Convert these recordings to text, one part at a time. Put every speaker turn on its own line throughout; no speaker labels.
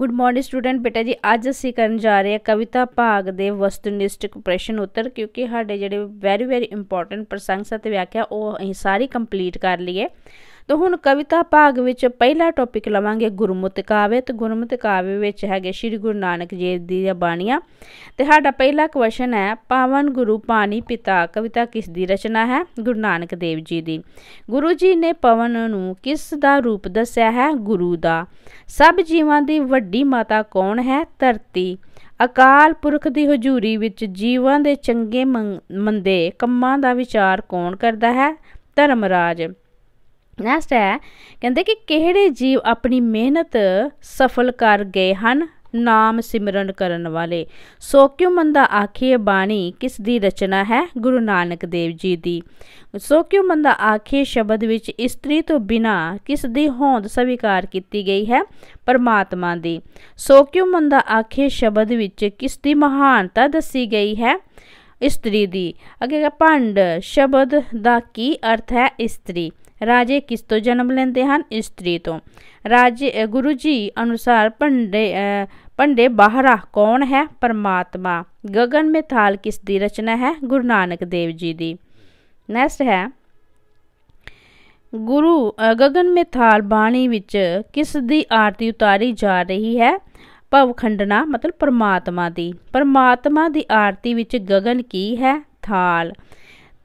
good morning student ਬੇਟਾ ਜੀ ਅੱਜ ਅਸੀਂ ਕਰਨ ਜਾ ਰਹੇ ਹਾਂ ਕਵਿਤਾ ਭਾਗ ਦੇ ਵਸਤੂਨਿਸ਼ਟਿਕ ਪ੍ਰਸ਼ਨ ਉੱਤਰ ਕਿਉਂਕਿ ਸਾਡੇ ਜਿਹੜੇ ਵੈਰੀ ਵੈਰੀ ਇੰਪੋਰਟੈਂਟ ਪ੍ਰਸੰਗ ਸਤਿ ਵਿਆਖਿਆ ਉਹ ਅਸੀਂ ਸਾਰੀ ਕੰਪਲੀਟ ਕਰ ਲਈਏ ਤਾਂ ਹੁਣ ਕਵਿਤਾ ਭਾਗ ਵਿੱਚ ਪਹਿਲਾ ਟੌਪਿਕ ਲਵਾਂਗੇ ਗੁਰਮਤਿ ਕਾਵੇ ਤੇ ਗੁਰਮਤਿ ਕਾਵੇ ਵਿੱਚ ਹੈਗੇ ਸ੍ਰੀ ਗੁਰੂ ਨਾਨਕ ਦੇਵ ਜੀ ਦੀਆਂ ਬਾਣੀਆਂ ਤੇ ਸਾਡਾ ਪਹਿਲਾ ਕੁਐਸਚਨ ਹੈ ਪਾਵਨ ਗੁਰੂ ਪਾਣੀ ਪਿਤਾ ਕਵਿਤਾ ਕਿਸ ਦੀ ਰਚਨਾ ਹੈ ਗੁਰੂ ਨਾਨਕ ਦੇਵ ਜੀ ਦੀ ਗੁਰੂ ਜੀ ਨੇ ਪਵਨ ਨੂੰ ਕਿਸ ਦਾ ਰੂਪ ਦੱਸਿਆ ਹੈ ਗੁਰੂ ਦਾ ਸਭ ਜੀਵਾਂ ਦੀ ਵੱਡੀ ਮਾਤਾ ਕੌਣ ਹੈ ਧਰਤੀ ਅਕਾਲ ਪੁਰਖ ਦੀ ਹਜ਼ੂਰੀ ਵਿੱਚ ਜੀਵਾਂ ਦੇ ਚੰਗੇ ਮੰਦੇ ਕੰਮਾਂ ਦਾ ਵਿਚਾਰ ਕੌਣ ਕਰਦਾ ਹੈ ਧਰਮਰਾਜ ਨੈਕਸਟ ਹੈ ਕਹਿੰਦੇ ਕਿ ਕਿਹੜੇ ਜੀਵ ਆਪਣੀ ਮਿਹਨਤ ਸਫਲ ਕਰ ਗਏ ਹਨ ਨਾਮ ਸਿਮਰਨ ਕਰਨ ਵਾਲੇ ਸੋ ਕਿਉ ਮੰਦਾ ਆਖੀਏ ਬਾਣੀ ਕਿਸ ਦੀ ਰਚਨਾ ਹੈ ਗੁਰੂ ਨਾਨਕ ਦੇਵ ਜੀ ਦੀ ਸੋ ਕਿਉ ਮੰਦਾ ਆਖੀਏ ਸ਼ਬਦ ਵਿੱਚ ਇਸਤਰੀ ਤੋਂ ਬਿਨਾ ਕਿਸ ਦੀ ਹੋਂਦ ਸਵੀਕਾਰ ਕੀਤੀ ਗਈ ਹੈ ਪਰਮਾਤਮਾ ਦੀ ਸੋ ਕਿਉ ਮੰਦਾ ਆਖੀਏ ਸ਼ਬਦ ਵਿੱਚ ਕਿਸ ਦੀ ਮਹਾਨਤਾ ਦੱਸੀ ਗਈ ਹੈ ਇਸਤਰੀ ਦੀ ਅੱਗੇ ਭੰਡ ਸ਼ਬਦ ਦਾ ਕੀ ਅਰਥ ਹੈ ਇਸਤਰੀ ਰਾਜੇ ਕਿਸ ਤੋਂ ਜਨਮ ਲੈਂਦੇ ਹਨ ਇਸਤਰੀ ਤੋਂ ਰਾਜੇ ਗੁਰੂ ਜੀ ਅਨੁਸਾਰ ਭੰਡੇ ਭੰਡੇ ਬਾਹਰਾ ਕੌਣ ਹੈ ਪਰਮਾਤਮਾ ਗਗਨ ਮਿਥਾਲ ਕਿਸ ਦੀ ਰਚਨਾ ਹੈ ਗੁਰੂ ਨਾਨਕ ਦੇਵ ਜੀ ਦੀ ਨੈਕਸਟ ਹੈ ਗੁਰੂ ਗਗਨ ਮਿਥਾਲ ਬਾਣੀ ਵਿੱਚ ਕਿਸ ਦੀ ਆਰਤੀ ਉਤਾਰੀ ਜਾ ਰਹੀ ਹੈ ਭਵ ਖੰਡਨਾ ਮਤਲਬ ਪਰਮਾਤਮਾ ਦੀ ਪਰਮਾਤਮਾ ਦੀ ਆਰਤੀ ਵਿੱਚ ਗਗਨ ਕੀ ਹੈ ਥਾਲ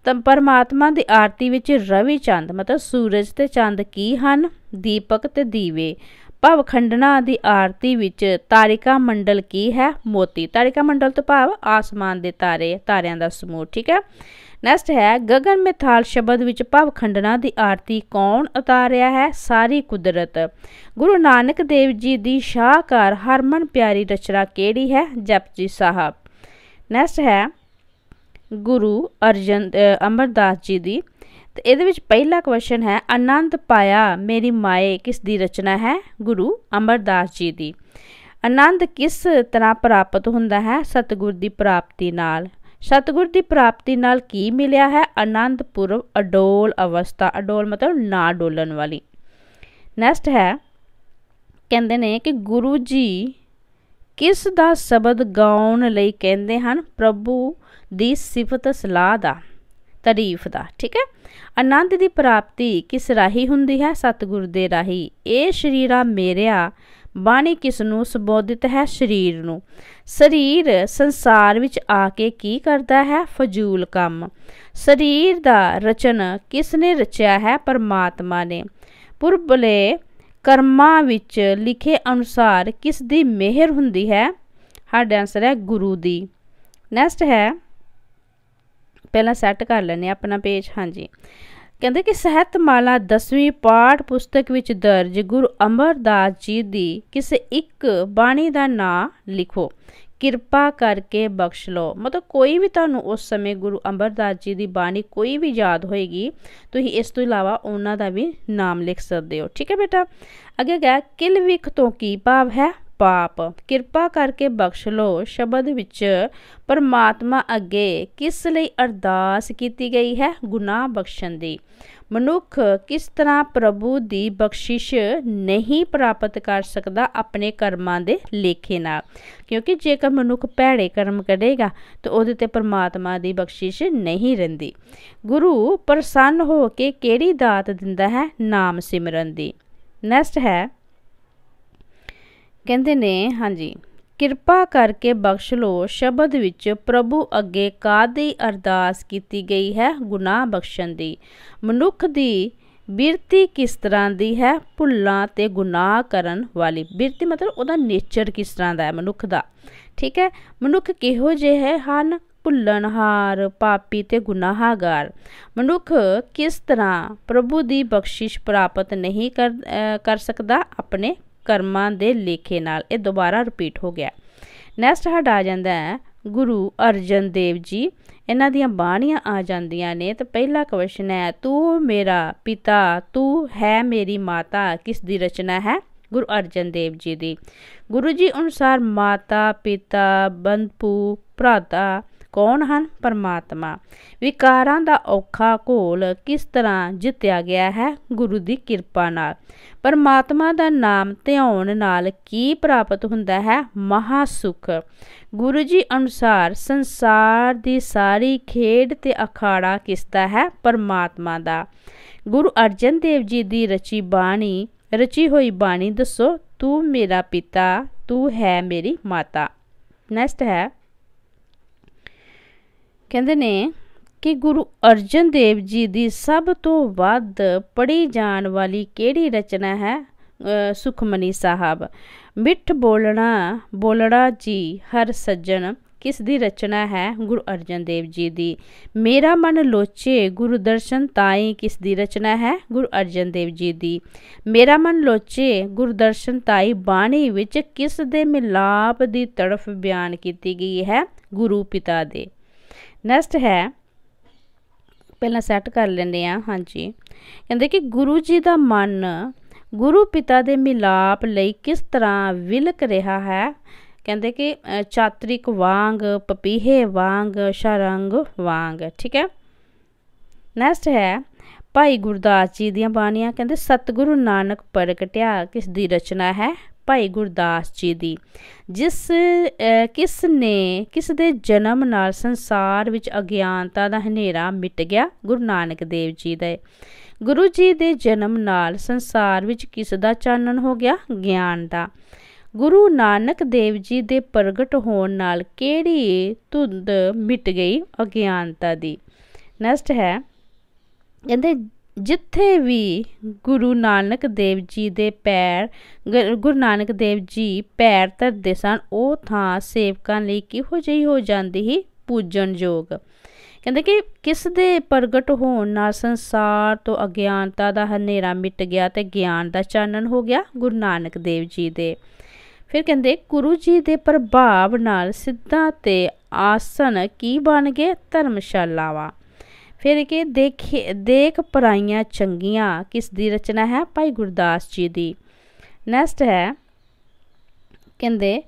ਤਾਂ ਪਰਮਾਤਮਾ ਦੀ ਆਰਤੀ ਵਿੱਚ ਰਵੀ ਚੰਦ ਮਤਲਬ ਸੂਰਜ ਤੇ ਚੰਦ ਕੀ ਹਨ ਦੀਪਕ ਤੇ ਦੀਵੇ ਭਵ ਖੰਡਨਾ ਦੀ ਆਰਤੀ ਵਿੱਚ ਤਾਰਿਕਾ ਮੰਡਲ ਕੀ ਹੈ ਮੋਤੀ ਤਾਰਿਕਾ ਮੰਡਲ ਤੋਂ ਭਾਵ ਆਸਮਾਨ ਦੇ ਤਾਰੇ ਤਾਰਿਆਂ ਦਾ ਸਮੂਹ ਠੀਕ ਹੈ ਨੈਕਸਟ ਹੈ ਗगन ਮਿਥਾਲ ਸ਼ਬਦ ਵਿੱਚ ਭਵ ਖੰਡਨਾ ਦੀ ਆਰਤੀ ਕੌਣ ਉਤਾਰਿਆ ਹੈ ਸਾਰੀ ਕੁਦਰਤ ਗੁਰੂ ਨਾਨਕ ਦੇਵ ਜੀ ਦੀ ਸ਼ਾਹਕਾਰ ਹਰਮਨ ਪਿਆਰੀ ਰਚਨਾ ਕਿਹੜੀ ਹੈ ਜਪਜੀ ਸਾਹਿਬ ਨੈਕਸਟ ਹੈ ਗੁਰੂ ਅਰਜਨ ਅਮਰਦਾਸ ਜੀ ਦੀ ਤੇ ਇਹਦੇ ਵਿੱਚ ਪਹਿਲਾ ਕੁਐਸਚਨ ਹੈ ਆਨੰਦ ਪਾਇਆ ਮੇਰੀ ਮਾਏ ਕਿਸ ਦੀ ਰਚਨਾ ਹੈ ਗੁਰੂ ਅਮਰਦਾਸ ਜੀ ਦੀ ਆਨੰਦ ਕਿਸ ਤਰ੍ਹਾਂ ਪ੍ਰਾਪਤ ਹੁੰਦਾ ਹੈ ਸਤਿਗੁਰ ਦੀ ਪ੍ਰਾਪਤੀ ਨਾਲ ਸਤਿਗੁਰ ਦੀ ਪ੍ਰਾਪਤੀ ਨਾਲ ਕੀ ਮਿਲਿਆ ਹੈ ਆਨੰਦ ਪੂਰਵ ਅਡੋਲ ਅਵਸਥਾ ਅਡੋਲ ਮਤਲਬ ਨਾ ਡੋਲਣ ਵਾਲੀ ਨੈਕਸਟ ਹੈ ਕਹਿੰਦੇ ਨੇ ਕਿ ਗੁਰੂ ਜੀ ਕਿਸ ਦਾ ਸ਼ਬਦ ਗਾਉਣ ਲਈ ਕਹਿੰਦੇ ਹਨ ਪ੍ਰਭੂ ਦੀ ਸਿਫਤ ਸਲਾਹ ਦਾ ਤਾਰੀਫ ਦਾ ਠੀਕ ਹੈ ਆਨੰਦ ਦੀ ਪ੍ਰਾਪਤੀ ਕਿਸ ਰਾਹੀ ਹੁੰਦੀ ਹੈ ਸਤਿਗੁਰ ਦੇ ਰਾਹੀ ਇਹ ਸ਼ਰੀਰਾ ਮੇਰਿਆ ਬਾਣੀ ਕਿਸ ਨੂੰ ਸੰਬੋਧਿਤ ਹੈ ਸਰੀਰ ਨੂੰ ਸਰੀਰ ਸੰਸਾਰ ਵਿੱਚ ਆ ਕੇ ਕੀ ਕਰਦਾ ਹੈ ਫਜ਼ੂਲ ਕੰਮ ਸਰੀਰ ਦਾ ਰਚਨ ਕਿਸ ਨੇ ਰਚਿਆ ਹੈ ਪਰਮਾਤਮਾ ਨੇ ਪੁਰਬਲੇ ਕਰਮਾਂ ਵਿੱਚ ਲਿਖੇ ਅਨੁਸਾਰ ਕਿਸ ਦੀ ਮਿਹਰ ਹੁੰਦੀ ਹੈ ਸਾਡਾ ਆਨਸਰ ਹੈ ਗੁਰੂ ਦੀ ਨੈਕਸਟ ਹੈ ਪਹਿਲਾਂ ਸੈੱਟ ਕਰ ਲੈਨੇ ਆਪਣਾ ਪੇਜ ਹਾਂਜੀ ਕਹਿੰਦੇ ਕਿ ਸਹਿਤ ਮਾਲਾ 10ਵੀਂ ਪਾਠ ਪੁਸਤਕ ਵਿੱਚ ਦਰਜ ਗੁਰੂ ਅਮਰਦਾਸ ਜੀ ਦੀ ਕਿਸੇ ਇੱਕ ਬਾਣੀ ਦਾ ਨਾਂ ਲਿਖੋ ਕਿਰਪਾ ਕਰਕੇ ਬਖਸ਼ ਲਓ ਮਤਲਬ ਕੋਈ ਵੀ ਤੁਹਾਨੂੰ ਉਸ ਸਮੇਂ ਗੁਰੂ ਅਮਰਦਾਸ ਜੀ ਦੀ ਬਾਣੀ ਕੋਈ ਵੀ ਯਾਦ ਹੋਏਗੀ ਤੁਸੀਂ ਇਸ ਤੋਂ ਇਲਾਵਾ ਉਹਨਾਂ ਦਾ ਵੀ ਨਾਮ ਲਿਖ ਸਕਦੇ ਹੋ ਠੀਕ ਹੈ ਬੇਟਾ ਅੱਗੇ ਗਿਆ ਕਿਲ ਵਿਖ ਤੋਂ ਕੀ ਭਾਵ ਹੈ ਪਾਪ ਕਿਰਪਾ ਕਰਕੇ ਬਖਸ਼ ਲੋ ਸ਼ਬਦ ਵਿੱਚ ਪਰਮਾਤਮਾ ਅੱਗੇ ਕਿਸ ਲਈ ਅਰਦਾਸ ਕੀਤੀ ਗਈ ਹੈ ਗੁਨਾਹ ਬਖਸ਼ਣ ਦੀ ਮਨੁੱਖ ਕਿਸ ਤਰ੍ਹਾਂ ਪ੍ਰਭੂ ਦੀ ਬਖਸ਼ਿਸ਼ ਨਹੀਂ ਪ੍ਰਾਪਤ ਕਰ ਸਕਦਾ ਆਪਣੇ ਕਰਮਾਂ ਦੇ ਲੇਖੇ ਨਾਲ ਕਿਉਂਕਿ ਜੇਕਰ ਮਨੁੱਖ ਭੈੜੇ ਕਰਮ ਕਰੇਗਾ ਤਾਂ ਉਹਦੇ ਤੇ ਪਰਮਾਤਮਾ ਦੀ ਬਖਸ਼ਿਸ਼ ਨਹੀਂ ਰਹਿੰਦੀ ਗੁਰੂ ਪ੍ਰਸੰਨ ਹੋ ਕੇ ਕਿਹੜੀ ਦਾਤ ਦਿੰਦਾ ਹੈ ਨਾਮ ਸਿਮਰਨ ਦੀ ਨੈਕਸਟ ਹੈ ਕਹਿੰਦੇ ਨੇ ਹਾਂਜੀ ਕਿਰਪਾ ਕਰਕੇ ਬਖਸ਼ ਲੋ ਸ਼ਬਦ ਵਿੱਚ ਪ੍ਰਭੂ ਅੱਗੇ ਕਾਦੀ ਅਰਦਾਸ ਕੀਤੀ ਗਈ ਹੈ ਗੁਨਾਹ ਬਖਸ਼ਣ ਦੀ ਮਨੁੱਖ ਦੀ ਬਿਰਤੀ ਕਿਸ ਤਰ੍ਹਾਂ ਦੀ ਹੈ ਭੁੱਲਾਂ ਤੇ ਗੁਨਾਹ ਕਰਨ ਵਾਲੀ ਬਿਰਤੀ ਮਤਲਬ ਉਹਦਾ ਨੇਚਰ ਕਿਸ ਤਰ੍ਹਾਂ ਦਾ ਹੈ ਮਨੁੱਖ ਦਾ ਠੀਕ ਹੈ ਮਨੁੱਖ ਕਿਹੋ ਜਿਹੇ ਹਨ ਭੁੱਲਣਹਾਰ ਪਾਪੀ ਤੇ ਗੁਨਾਹਗਾਰ ਮਨੁੱਖ ਕਿਸ ਤਰ੍ਹਾਂ ਪ੍ਰਭੂ ਦੀ ਬਖਸ਼ਿਸ਼ ਪ੍ਰਾਪਤ ਨਹੀਂ ਕਰ ਕਰ ਸਕਦਾ ਆਪਣੇ ਕਰਮਾਂ ਦੇ ਲੇਖੇ ਨਾਲ ਇਹ ਦੁਬਾਰਾ ਰਿਪੀਟ ਹੋ ਗਿਆ ਨੈਕਸਟ ਹੱਡ ਆ ਜਾਂਦਾ ਹੈ ਗੁਰੂ ਅਰਜਨ ਦੇਵ ਜੀ ਇਹਨਾਂ ਦੀਆਂ ਬਾਣੀਆਂ ਆ ਜਾਂਦੀਆਂ ਨੇ ਤੇ ਪਹਿਲਾ ਕੁਐਸਚਨ ਹੈ ਤੂੰ ਮੇਰਾ ਪਿਤਾ ਤੂੰ ਹੈ ਮੇਰੀ ਮਾਤਾ ਕਿਸ ਦੀ ਰਚਨਾ ਹੈ ਗੁਰੂ ਅਰਜਨ ਦੇਵ ਜੀ ਦੀ ਗੁਰੂ ਜੀ ਅਨੁਸਾਰ ਮਾਤਾ ਪਿਤਾ ਬੰਦਪੂ ਭਰਾਤਾ ਕੌਣ ਹਨ ਪਰਮਾਤਮਾ ਵਿਕਾਰਾਂ ਦਾ ਔਖਾ ਘੋਲ ਕਿਸ ਤਰ੍ਹਾਂ ਜਿੱਤਿਆ ਗਿਆ ਹੈ ਗੁਰੂ ਦੀ ਕਿਰਪਾ ਨਾਲ ਪਰਮਾਤਮਾ ਦਾ ਨਾਮ ਧਿਆਉਣ ਨਾਲ ਕੀ ਪ੍ਰਾਪਤ ਹੁੰਦਾ ਹੈ ਮਹਾ ਸੁਖ ਗੁਰੂ ਜੀ ਅਨੁਸਾਰ ਸੰਸਾਰ ਦੀ ਸਾਰੀ ਖੇਡ ਤੇ ਅਖਾੜਾ ਕਿਸ ਦਾ ਹੈ ਪਰਮਾਤਮਾ ਦਾ ਗੁਰੂ ਅਰਜਨ ਦੇਵ ਜੀ ਦੀ ਰਚੀ ਬਾਣੀ ਰਚੀ ਹੋਈ ਬਾਣੀ ਦੱਸੋ ਤੂੰ ਮੇਰਾ ਪਿਤਾ ਤੂੰ ਹੈ ਮੇਰੀ ਮਾਤਾ ਨੈਕਸਟ ਹੈ ਕਹਿੰਦੇ ਨੇ ਕਿ ਗੁਰੂ ਅਰਜਨ ਦੇਵ ਜੀ ਦੀ ਸਭ ਤੋਂ ਵੱਧ ਪੜ੍ਹੀ ਜਾਣ ਵਾਲੀ ਕਿਹੜੀ ਰਚਨਾ ਹੈ ਸੁਖਮਨੀ ਸਾਹਿਬ ਮਿੱਠ ਬੋਲਣਾ ਬੋਲੜਾ ਜੀ ਹਰ ਸੱਜਣ ਕਿਸ ਦੀ ਰਚਨਾ ਹੈ ਗੁਰੂ ਅਰਜਨ ਦੇਵ ਜੀ ਦੀ ਮੇਰਾ ਮਨ ਲੋਚੇ ਗੁਰੂ ਦਰਸ਼ਨ ਤਾਈ ਕਿਸ ਦੀ ਰਚਨਾ ਹੈ ਗੁਰੂ ਅਰਜਨ ਦੇਵ ਜੀ ਦੀ ਮੇਰਾ ਮਨ ਲੋਚੇ ਗੁਰੂ ਦਰਸ਼ਨ ਤਾਈ ਬਾਣੀ ਵਿੱਚ ਕਿਸ ਦੇ ਮਿਲਾਪ ਦੀ ਤੜਫ ਬਿਆਨ ਕੀਤੀ ਗਈ ਹੈ ਗੁਰੂ ਪਿਤਾ ਦੇ ਨੈਕਸਟ ਹੈ ਪਹਿਲਾਂ ਸੈੱਟ ਕਰ ਲੈਂਦੇ ਆ ਹਾਂਜੀ ਕਹਿੰਦੇ ਕਿ ਗੁਰੂ ਜੀ ਦਾ ਮਨ ਗੁਰੂ ਪਿਤਾ ਦੇ ਮਿਲਾਪ ਲਈ ਕਿਸ ਤਰ੍ਹਾਂ ਵਿਲਕ ਰਿਹਾ ਹੈ ਕਹਿੰਦੇ ਕਿ ਚਾਤ੍ਰਿਕ ਵਾਂਗ ਪਪੀਹੇ ਵਾਂਗ ਸ਼ਰੰਗ ਵਾਂਗ ਠੀਕ ਹੈ ਨੈਕਸਟ ਹੈ ਭਾਈ ਗੁਰਦਾਸ ਜੀ ਦੀਆਂ ਬਾਣੀਆਂ ਕਹਿੰਦੇ ਸਤਿਗੁਰੂ ਨਾਨਕ ਪ੍ਰਗਟਿਆ ਕਿਸ ਦੀ ਰਚਨਾ ਹੈ ਭਾਈ ਗੁਰਦਾਸ ਜੀ ਦੀ ਜਿਸ ਕਿਸ ਨੇ ਕਿਸ ਦੇ ਜਨਮ ਨਾਲ ਸੰਸਾਰ ਵਿੱਚ ਅਗਿਆਨਤਾ ਦਾ ਹਨੇਰਾ ਮਿਟ ਗਿਆ ਗੁਰੂ ਨਾਨਕ ਦੇਵ ਜੀ ਦਾ ਗੁਰੂ ਜੀ ਦੇ ਜਨਮ ਨਾਲ ਸੰਸਾਰ ਵਿੱਚ ਕਿਸ ਦਾ ਚਾਨਣ ਹੋ ਗਿਆ ਗਿਆਨ ਦਾ ਗੁਰੂ ਨਾਨਕ ਦੇਵ ਜੀ ਦੇ ਪ੍ਰਗਟ ਹੋਣ ਨਾਲ ਕਿਹੜੀ ਧੁੰਦ ਮਿਟ ਗਈ ਅਗਿਆਨਤਾ ਦੀ ਨੈਕਸਟ ਹੈ ਕਹਿੰਦੇ ਜਿੱਥੇ ਵੀ ਗੁਰੂ ਨਾਨਕ ਦੇਵ ਜੀ ਦੇ ਪੈਰ ਗੁਰੂ ਨਾਨਕ ਦੇਵ ਜੀ ਪੈਰ ਧਰਦੇ ਸਨ ਉਹ ਥਾਂ ਸੇਵਕਾਂ ਲਈ ਕਿਹੋ ਜਿਹੀ ਹੋ ਜਾਂਦੀ ਹੀ ਪੂਜਣਯੋਗ ਕਹਿੰਦੇ ਕਿ ਕਿਸ ਦੇ ਪ੍ਰਗਟ ਹੋਣ ਨਾਲ ਸੰਸਾਰ ਤੋਂ ਅਗਿਆਨਤਾ ਦਾ ਹਨੇਰਾ ਮਿਟ ਗਿਆ ਤੇ ਗਿਆਨ ਦਾ ਚਾਨਣ ਹੋ ਗਿਆ ਗੁਰੂ ਨਾਨਕ ਦੇਵ ਜੀ ਦੇ ਫਿਰ ਕਹਿੰਦੇ ਗੁਰੂ ਜੀ ਦੇ ਪ੍ਰਭਾਵ ਨਾਲ ਸਿੱਧਾਂ ਤੇ ਆਸਨ ਕੀ ਬਣ ਗਏ ਧਰਮਸ਼ਾਲਾਵਾਂ ਫਿਰ ਕਿ ਦੇਖ ਦੇਖ ਪਰਾਈਆਂ ਚੰਗੀਆਂ ਕਿਸ ਦੀ ਰਚਨਾ ਹੈ ਭਾਈ ਗੁਰਦਾਸ ਜੀ ਦੀ ਨੈਕਸਟ ਹੈ ਕਹਿੰਦੇ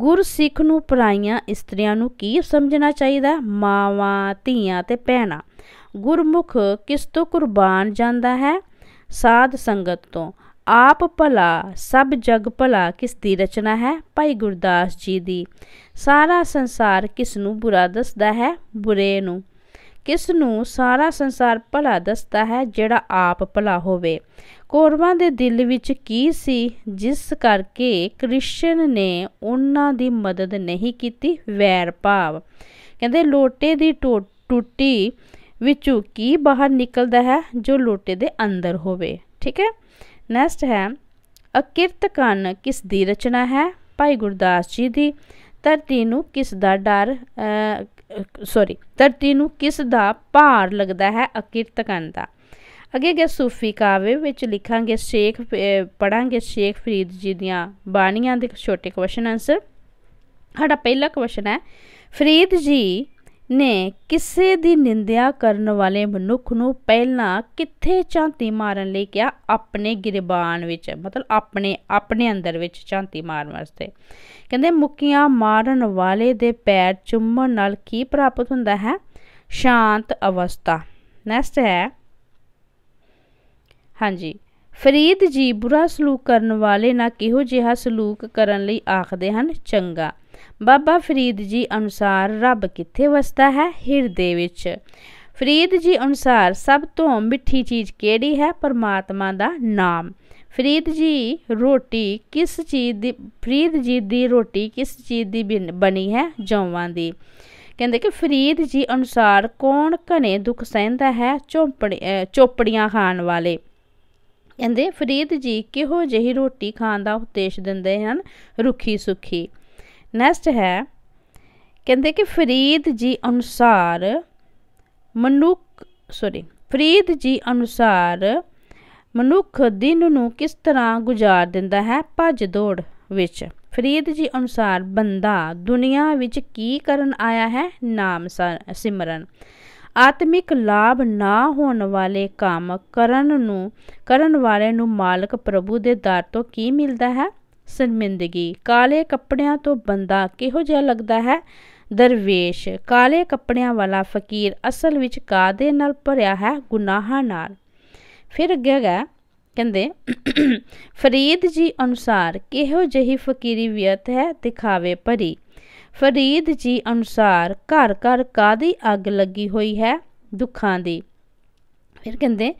ਗੁਰਸਿੱਖ ਨੂੰ ਪਰਾਈਆਂ ਇਸਤਰੀਆਂ ਨੂੰ ਕੀ ਸਮਝਣਾ ਚਾਹੀਦਾ ਮਾਵਾਂ ਧੀਆਂ ਤੇ ਭੈਣਾਂ ਗੁਰਮੁਖ ਕਿਸ ਤੋਂ ਕੁਰਬਾਨ ਜਾਂਦਾ ਹੈ ਸਾਧ ਸੰਗਤ ਤੋਂ ਆਪ ਭਲਾ ਸਭ ਜਗ ਭਲਾ ਕਿਸ ਦੀ ਰਚਨਾ ਹੈ ਭਾਈ ਗੁਰਦਾਸ ਜੀ ਦੀ ਸਾਰਾ ਸੰਸਾਰ ਕਿਸ ਨੂੰ ਬੁਰਾ ਦੱਸਦਾ ਹੈ ਬੁਰੇ ਨੂੰ ਕਿਸ ਨੂੰ ਸਾਰਾ ਸੰਸਾਰ ਭਲਾ ਦੱਸਦਾ ਹੈ ਜਿਹੜਾ ਆਪ ਭਲਾ ਹੋਵੇ ਕੌਰਵਾਂ ਦੇ ਦਿਲ ਵਿੱਚ ਕੀ ਸੀ ਜਿਸ ਕਰਕੇ ਕ੍ਰਿਸ਼ਨ ਨੇ ਉਹਨਾਂ ਦੀ ਮਦਦ ਨਹੀਂ ਕੀਤੀ ਵੈਰ ਭਾਵ ਕਹਿੰਦੇ ਲੋਟੇ ਦੀ ਟੁੱਟੀ ਵਿੱਚੋਂ ਕੀ ਬਾਹਰ ਨਿਕਲਦਾ ਹੈ ਜੋ ਲੋਟੇ ਦੇ ਅੰਦਰ ਹੋਵੇ ਠੀਕ ਹੈ ਨੈਕਸਟ ਹੈ ਅਕਿਰਤ ਕੰਨ ਕਿਸ ਦੀ ਰਚਨਾ ਹੈ ਭਾਈ ਗੁਰਦਾਸ ਜੀ ਦੀ ਧਰਤੀ ਨੂੰ ਕਿਸ ਦਾ ਡਰ ਸੌਰੀ ਧਰਤੀ ਨੂੰ ਕਿਸ ਦਾ ਭਾਰ ਲੱਗਦਾ ਹੈ ਅਕਿਰਤ ਦਾ ਅੱਗੇ ਗਏ ਸੂਫੀ ਕਾਵੇ ਵਿੱਚ ਲਿਖਾਂਗੇ ਸ਼ੇਖ ਪੜਾਂਗੇ ਸ਼ੇਖ ਫਰੀਦ ਜੀ ਦੀਆਂ ਬਾਣੀਆਂ ਦੇ ਛੋਟੇ ਕੁਐਸਚਨ ਆਨਸਰ ਸਾਡਾ ਪਹਿਲਾ ਕੁਐਸਚਨ ਹੈ ਫਰੀਦ ਜੀ ਨੇ ਕਿਸੇ ਦੀ ਨਿੰਦਿਆ ਕਰਨ ਵਾਲੇ ਮਨੁੱਖ ਨੂੰ ਪਹਿਲਾਂ ਕਿੱਥੇ ਝਾਂਤੀ ਮਾਰਨ ਲਈ ਕਿਹਾ ਆਪਣੇ ਗਿਰਬਾਨ ਵਿੱਚ ਮਤਲਬ ਆਪਣੇ ਆਪਣੇ ਅੰਦਰ ਵਿੱਚ ਝਾਂਤੀ ਮਾਰਨ ਵਾਸਤੇ ਕਹਿੰਦੇ ਮੁੱਕੀਆਂ ਮਾਰਨ ਵਾਲੇ ਦੇ ਪੈਰ ਚੁੰਮਣ ਨਾਲ ਕੀ ਪ੍ਰਾਪਤ ਹੁੰਦਾ ਹੈ ਸ਼ਾਂਤ ਅਵਸਥਾ ਨੈਕਸਟ ਹੈ ਹਾਂਜੀ ਫਰੀਦ ਜੀ ਬੁਰਾ ਸਲੂਕ ਕਰਨ ਵਾਲੇ ਨਾਲ ਕਿਹੋ ਜਿਹਾ ਸਲੂਕ ਕਰਨ ਲਈ ਆਖਦੇ ਹਨ ਚੰਗਾ ਬਾਬਾ ਫਰੀਦ ਜੀ ਅਨੁਸਾਰ ਰੱਬ ਕਿੱਥੇ ਵਸਦਾ ਹੈ ਹਿਰਦੇ ਵਿੱਚ ਫਰੀਦ ਜੀ ਅਨੁਸਾਰ ਸਭ ਤੋਂ ਮਿੱਠੀ ਚੀਜ਼ ਕਿਹੜੀ ਹੈ ਪਰਮਾਤਮਾ ਦਾ ਨਾਮ ਫਰੀਦ ਜੀ ਰੋਟੀ ਕਿਸ ਚੀਜ਼ ਦੀ ਫਰੀਦ ਜੀ ਦੀ ਰੋਟੀ ਕਿਸ ਚੀਜ਼ ਦੀ ਬਣੀ ਹੈ ਜੌਵਾਂ ਦੀ ਕਹਿੰਦੇ ਕਿ ਫਰੀਦ ਜੀ ਅਨੁਸਾਰ ਕੌਣ ਘਨੇ ਦੁੱਖ ਸਹਿੰਦਾ ਹੈ ਚੋਪੜੀਆਂ ਖਾਣ ਵਾਲੇ ਕਹਿੰਦੇ ਫਰੀਦ ਜੀ ਕਿਹੋ ਜਿਹੀ ਰੋਟੀ ਖਾਣ ਦਾ ਉਪਦੇਸ਼ ਦਿੰਦੇ ਹਨ ਰੁੱਖੀ ਸੁੱਖੀ ਨੈਕਸਟ ਹੈ ਕਹਿੰਦੇ ਕਿ ਫਰੀਦ ਜੀ ਅਨੁਸਾਰ ਮਨੁੱਖ ਸੌਰੀ ਫਰੀਦ ਜੀ ਅਨੁਸਾਰ ਮਨੁੱਖ ਦਿਨ ਨੂੰ ਕਿਸ ਤਰ੍ਹਾਂ ਗੁਜ਼ਾਰ ਦਿੰਦਾ ਹੈ ਭੱਜ ਦੌੜ ਵਿੱਚ ਫਰੀਦ ਜੀ ਅਨੁਸਾਰ ਬੰਦਾ ਦੁਨੀਆ ਵਿੱਚ ਕੀ ਕਰਨ ਆਇਆ ਹੈ ਨਾਮ ਸਿਮਰਨ ਆਤਮਿਕ ਲਾਭ ਨਾ ਹੋਣ ਵਾਲੇ ਕੰਮ ਕਰਨ ਨੂੰ ਕਰਨ ਵਾਲੇ ਨੂੰ ਮਾਲਕ ਪ੍ਰਭੂ ਦੇ ਦਰ ਤੋਂ ਕੀ ਮਿਲਦਾ ਹੈ ਸ਼ਰਮਿੰਦਗੀ ਕਾਲੇ ਕੱਪੜਿਆਂ ਤੋਂ ਬੰਦਾ ਕਿਹੋ ਜਿਹਾ ਲੱਗਦਾ ਹੈ ਦਰਵੇਸ਼ ਕਾਲੇ ਕੱਪੜਿਆਂ ਵਾਲਾ ਫਕੀਰ ਅਸਲ ਵਿੱਚ ਕਾਦੇ ਨਾਲ ਭਰਿਆ ਹੈ ਗੁਨਾਹਾਂ ਨਾਲ ਫਿਰ ਅੱਗੇ ਗਿਆ ਕਹਿੰਦੇ ਫਰੀਦ ਜੀ ਅਨੁਸਾਰ ਕਿਹੋ ਜਿਹੀ ਫਕੀਰੀ ਵਿਅਤ ਹੈ ਦਿਖਾਵੇ ਭਰੀ ਫਰੀਦ ਜੀ ਅਨੁਸਾਰ ਘਰ ਘਰ ਕਾਦੀ ਅੱਗ ਲੱਗੀ ਹੋਈ ਹੈ ਦੁੱਖਾਂ ਦੀ ਫਿਰ ਕਹਿੰਦੇ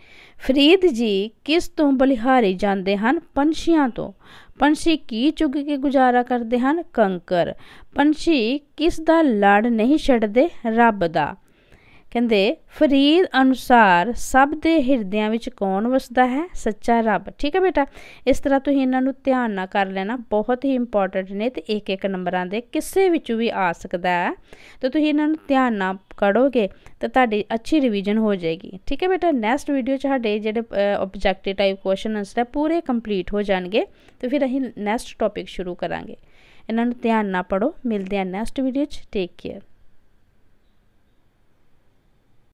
ਫਰੀਦ ਜੀ ਕਿਸ ਤੋਂ ਬਲਿਹਾਰੇ ਜਾਂਦੇ ਹਨ ਪੰਛੀਆਂ ਤੋਂ ਪੰਛੀ ਕੀ ਚੁਗ ਕੇ ਗੁਜ਼ਾਰਾ ਕਰਦੇ ਹਨ ਕੰਕਰ ਪੰਛੀ ਕਿਸ ਦਾ ਲੜ ਨਹੀਂ ਛੱਡਦੇ ਰੱਬ ਦਾ ਕਹਿੰਦੇ ਫਰੀਦ ਅਨੁਸਾਰ ਸਭ ਦੇ ਹਿਰਦਿਆਂ ਵਿੱਚ ਕੌਣ ਵਸਦਾ ਹੈ ਸੱਚਾ ਰੱਬ ਠੀਕ ਹੈ ਬੇਟਾ ਇਸ ਤਰ੍ਹਾਂ ਤੁਸੀਂ ਇਹਨਾਂ ਨੂੰ ਧਿਆਨ ਨਾਲ ਕਰ ਲੈਣਾ ਬਹੁਤ ਹੀ ਇੰਪੋਰਟੈਂਟ ਨੇ ਤੇ ਇੱਕ ਇੱਕ ਨੰਬਰਾਂ ਦੇ ਕਿਸੇ ਵਿੱਚ ਵੀ ਆ ਸਕਦਾ ਹੈ ਤਾਂ ਤੁਸੀਂ ਇਹਨਾਂ ਨੂੰ ਧਿਆਨ ਨਾਲ ਕਰੋਗੇ ਤਾਂ ਤੁਹਾਡੀ ਅੱਛੀ ਰਿਵੀਜ਼ਨ ਹੋ ਜਾਏਗੀ ਠੀਕ ਹੈ ਬੇਟਾ ਨੈਕਸਟ ਵੀਡੀਓ 'ਚ ਸਾਡੇ ਜਿਹੜੇ ਆਬਜੈਕਟਿਵ ਟਾਈਪ ਕੁਐਸਚਨ ਅਨਸਰ ਹੈ ਪੂਰੇ ਕੰਪਲੀਟ ਹੋ ਜਾਣਗੇ ਤੇ ਫਿਰ ਅਸੀਂ ਨੈਕਸਟ ਟੌਪਿਕ ਸ਼ੁਰੂ ਕਰਾਂਗੇ ਇਹਨਾਂ ਨੂੰ ਧਿਆਨ ਨਾਲ ਪੜੋ ਮਿਲਦੇ ਆ ਨੈਕਸਟ ਵੀਡੀਓ 'ਚ ਟੇਕ ਕੇਅਰ